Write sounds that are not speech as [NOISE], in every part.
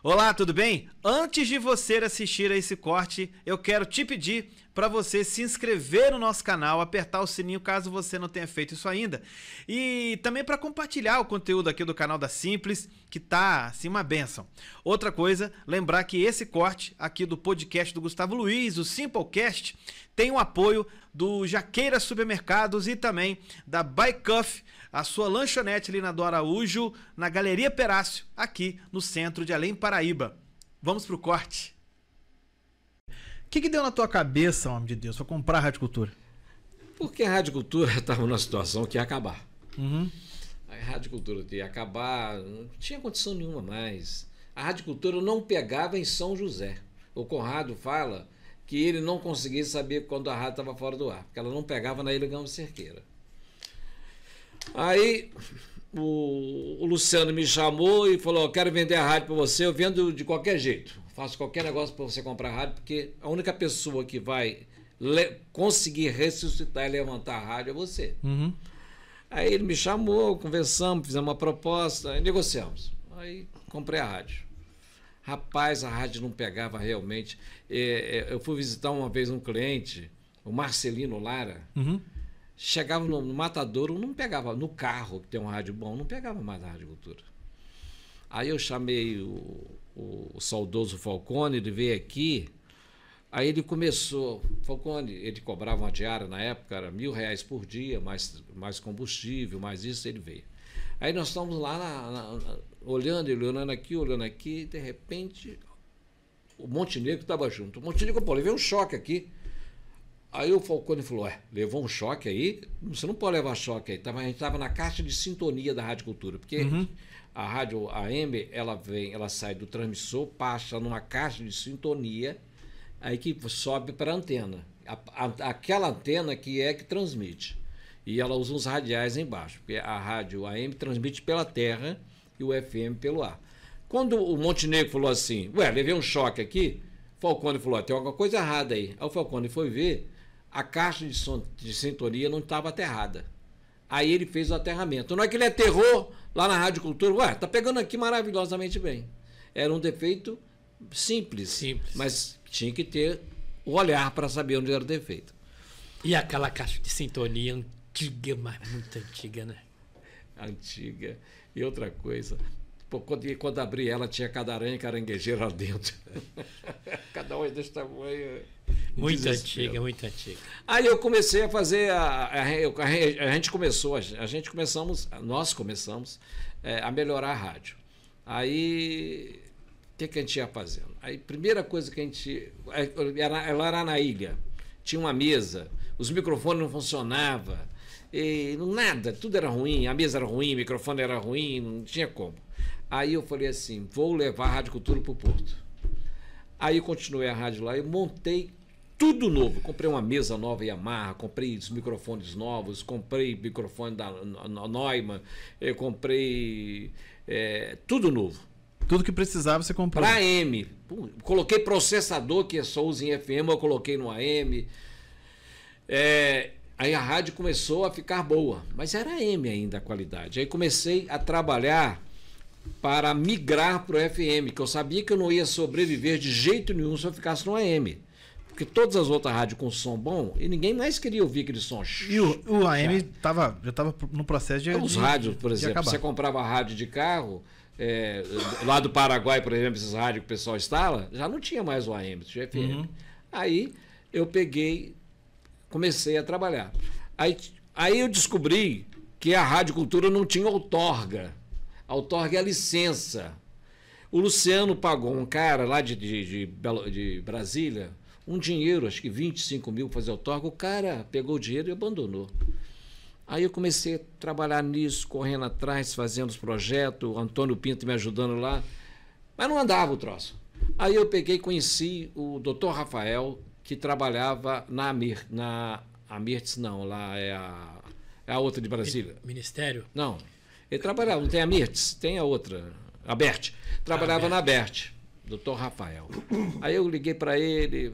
Olá, tudo bem? Antes de você assistir a esse corte, eu quero te pedir para você se inscrever no nosso canal, apertar o sininho caso você não tenha feito isso ainda. E também para compartilhar o conteúdo aqui do canal da Simples, que tá assim uma benção. Outra coisa, lembrar que esse corte aqui do podcast do Gustavo Luiz, o Simplecast, tem o um apoio do Jaqueira Supermercados e também da Bycuff, a sua lanchonete ali na do Araújo, na Galeria Perácio, aqui no centro de Além Paraíba. Vamos pro corte. O que, que deu na tua cabeça, homem de Deus, para comprar a Radicultura? Porque a Radicultura estava [LAUGHS] numa situação que ia acabar. Uhum. A Radicultura ia acabar, não tinha condição nenhuma mais. A Radicultura não pegava em São José. O Conrado fala que ele não conseguia saber quando a rádio estava fora do ar, porque ela não pegava na Ilha Cerqueira. Aí o, o, Luciano me chamou e falou: oh, quero vender a rádio para você, eu vendo de qualquer jeito. Faço qualquer negócio para você comprar a rádio, porque a única pessoa que vai conseguir ressuscitar e levantar a rádio é você. Uhum. Aí ele me chamou, conversamos, fizemos uma proposta, negociamos. Aí comprei a rádio. Rapaz, a rádio não pegava realmente. É, é, eu fui visitar uma vez um cliente, o Marcelino Lara. Uhum. Chegava no, no Matadouro, não pegava. No carro, que tem um rádio bom, não pegava mais a Rádio Cultura. Aí eu chamei o, o, o saudoso Falcone, ele veio aqui. Aí ele começou, Falcone, ele cobrava uma diária na época, era mil reais por dia, mais, mais combustível, mais isso, ele veio. Aí nós estamos lá na, na, olhando, ele olhando aqui, olhando aqui, e de repente o Montenegro estava junto. O Montenegro, pô, levei um choque aqui. Aí o Falcone falou: é, levou um choque aí? Você não pode levar choque aí. Tava, a gente estava na caixa de sintonia da Rádio Cultura, porque uhum. a rádio AM, ela vem, ela sai do transmissor, passa numa caixa de sintonia, aí que sobe para a antena. Aquela antena que é que transmite. E ela usa uns radiais embaixo, porque a rádio AM transmite pela terra e o FM pelo ar. Quando o Montenegro falou assim, ué, levei um choque aqui, Falcone falou, tem alguma coisa errada aí. Aí o Falcone foi ver, a caixa de, son, de sintonia não estava aterrada. Aí ele fez o aterramento. Não é que ele aterrou lá na Rádio Cultura, ué, tá pegando aqui maravilhosamente bem. Era um defeito simples, simples. mas tinha que ter o olhar para saber onde era o defeito. E aquela caixa de sintonia antiga, mas muito antiga, né? antiga. E outra coisa, quando, quando abri ela, tinha cada aranha e caranguejeira lá dentro. [LAUGHS] cada um é desse tamanho. Muito desespero. antiga, muito antiga. Aí eu comecei a fazer. A, a, a, a gente começou, a, gente começamos, nós começamos é, a melhorar a rádio. Aí. O que, que a gente ia fazendo? Aí, primeira coisa que a gente. É, ela era na ilha, tinha uma mesa, os microfones não funcionavam e nada, tudo era ruim, a mesa era ruim, o microfone era ruim, não tinha como. Aí eu falei assim: vou levar a Rádio Cultura para o Porto. Aí continuei a rádio lá e montei tudo novo. Comprei uma mesa nova Yamaha, comprei os microfones novos, comprei microfone da Neumann, eu eh, comprei é, tudo novo. Tudo que precisava você comprou. Para AM. Coloquei processador que é só usa em FM, eu coloquei no AM. É, eh, Aí a rádio começou a ficar boa, mas era M ainda a qualidade. Aí comecei a trabalhar para migrar para o FM, que eu sabia que eu não ia sobreviver de jeito nenhum se eu ficasse no AM. Porque todas as outras rádios com som bom, e ninguém mais queria ouvir aquele som. E o, o AM tava, já estava no processo de. Os rádios, por exemplo, você comprava rádio de carro, é, lá do Paraguai, por exemplo, esses rádios que o pessoal instala, já não tinha mais o AM, tinha FM. Uhum. Aí eu peguei comecei a trabalhar. Aí, aí eu descobri que a Rádio Cultura não tinha outorga. A outorga é a licença. O Luciano pagou um cara lá de, de, de, de Brasília um dinheiro, acho que 25 mil para fazer outorga. O cara pegou o dinheiro e abandonou. Aí eu comecei a trabalhar nisso, correndo atrás, fazendo os projetos, o Antônio Pinto me ajudando lá. Mas não andava o troço. Aí eu peguei, conheci o doutor Rafael, que trabalhava na Amir, na Amirtz não, lá é a, é a outra de Brasília. Ministério? Não. Ele trabalhava, não tem a Mirtz, tem a outra, a Bert. Trabalhava ah, Bert. na Bert, doutor Rafael. Aí eu liguei para ele,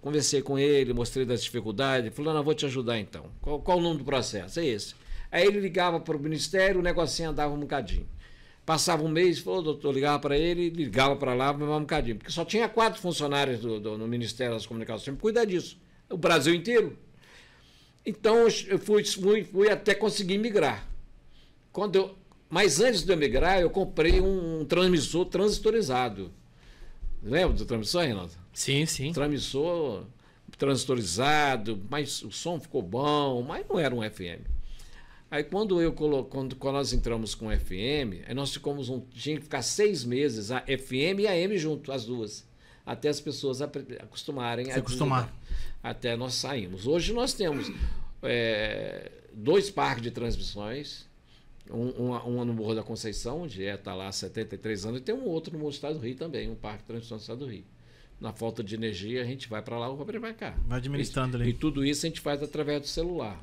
conversei com ele, mostrei das dificuldades, falou, não, vou te ajudar então. Qual, qual o nome do processo? É esse. Aí ele ligava para o ministério, o negocinho andava um bocadinho. Passava um mês, falou, doutor, ligava para ele, ligava para lá, mais um bocadinho. Porque só tinha quatro funcionários do, do, no Ministério das Comunicações. Tinha que cuidar disso. O Brasil inteiro. Então, eu fui, fui, fui até conseguir migrar. Quando eu, mas antes de eu migrar, eu comprei um, um transmissor transistorizado. Lembra do transmissor, Renato? Sim, sim. Transmissor transistorizado, mas o som ficou bom, mas não era um FM. Aí quando eu colo... quando, quando nós entramos com FM, aí nós ficamos um, tinha que ficar seis meses a FM e a M junto, as duas, até as pessoas acostumarem. Se a acostumar. Até nós saímos. Hoje nós temos é, dois parques de transmissões. Um, no Morro da Conceição, onde está é, tá lá há 73 anos, e tem um outro no Estado do Rio também, um parque de transmissão do Estado do Rio. Na falta de energia, a gente vai para lá ou vai para cá. Vai administrando e, ali. E tudo isso a gente faz através do celular.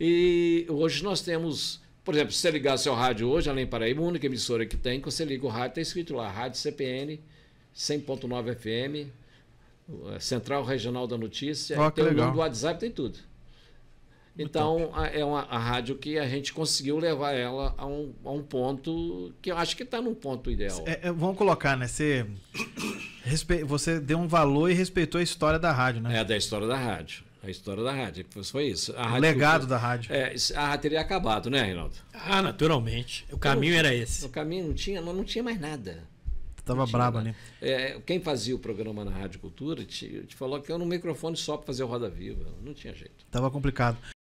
E hoje nós temos, por exemplo, se você ligar seu rádio hoje, além Paraíba, a única emissora que tem, quando você liga o rádio, está escrito lá, Rádio CPN, 100.9 FM, Central Regional da Notícia, oh, tem legal. o nome do WhatsApp, tem tudo. Então, a, é uma a rádio que a gente conseguiu levar ela a um, a um ponto que eu acho que está num ponto ideal. É, é, vamos colocar, né? Você, [COUGHS] respe... você deu um valor e respeitou a história da rádio, né? É, da história da rádio. A história da rádio. Foi isso. o legado da rádio. É, a rádio teria acabado, né, Reinaldo? Ah, naturalmente. O caminho era esse. O caminho não tinha, não, não tinha mais nada. Tava braba, né? É, quem fazia o programa na Rádio Cultura te, te falou que eu no microfone só para fazer o Roda Viva. Não tinha jeito. Tava complicado.